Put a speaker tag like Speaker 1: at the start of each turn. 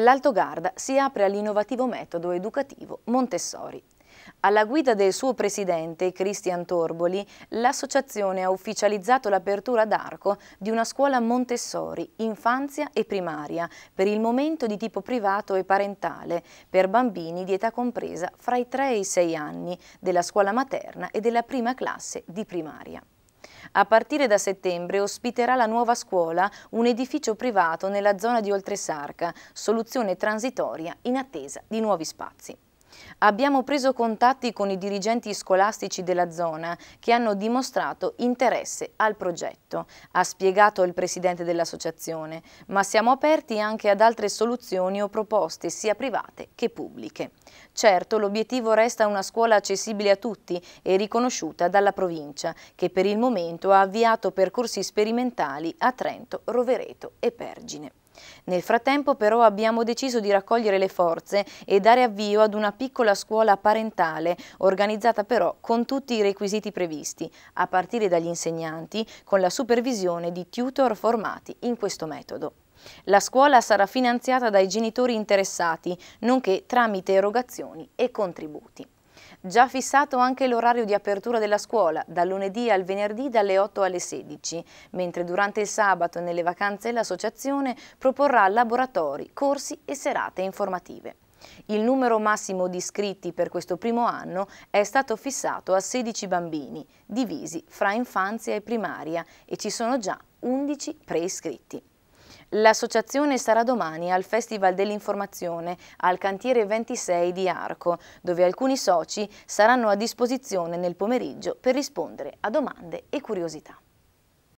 Speaker 1: L'Alto Garda si apre all'innovativo metodo educativo Montessori. Alla guida del suo presidente, Cristian Torboli, l'associazione ha ufficializzato l'apertura d'arco di una scuola Montessori, infanzia e primaria, per il momento di tipo privato e parentale, per bambini di età compresa fra i 3 e i 6 anni, della scuola materna e della prima classe di primaria. A partire da settembre ospiterà la nuova scuola un edificio privato nella zona di Oltresarca, soluzione transitoria in attesa di nuovi spazi. Abbiamo preso contatti con i dirigenti scolastici della zona che hanno dimostrato interesse al progetto, ha spiegato il presidente dell'associazione, ma siamo aperti anche ad altre soluzioni o proposte sia private che pubbliche. Certo, l'obiettivo resta una scuola accessibile a tutti e riconosciuta dalla provincia, che per il momento ha avviato percorsi sperimentali a Trento, Rovereto e Pergine. Nel frattempo però abbiamo deciso di raccogliere le forze e dare avvio ad una piccola scuola parentale, organizzata però con tutti i requisiti previsti, a partire dagli insegnanti, con la supervisione di tutor formati in questo metodo. La scuola sarà finanziata dai genitori interessati, nonché tramite erogazioni e contributi. Già fissato anche l'orario di apertura della scuola, dal lunedì al venerdì dalle 8 alle 16, mentre durante il sabato e nelle vacanze l'associazione proporrà laboratori, corsi e serate informative. Il numero massimo di iscritti per questo primo anno è stato fissato a 16 bambini, divisi fra infanzia e primaria, e ci sono già 11 preiscritti. L'associazione sarà domani al Festival dell'Informazione al cantiere 26 di Arco, dove alcuni soci saranno a disposizione nel pomeriggio per rispondere a domande e curiosità.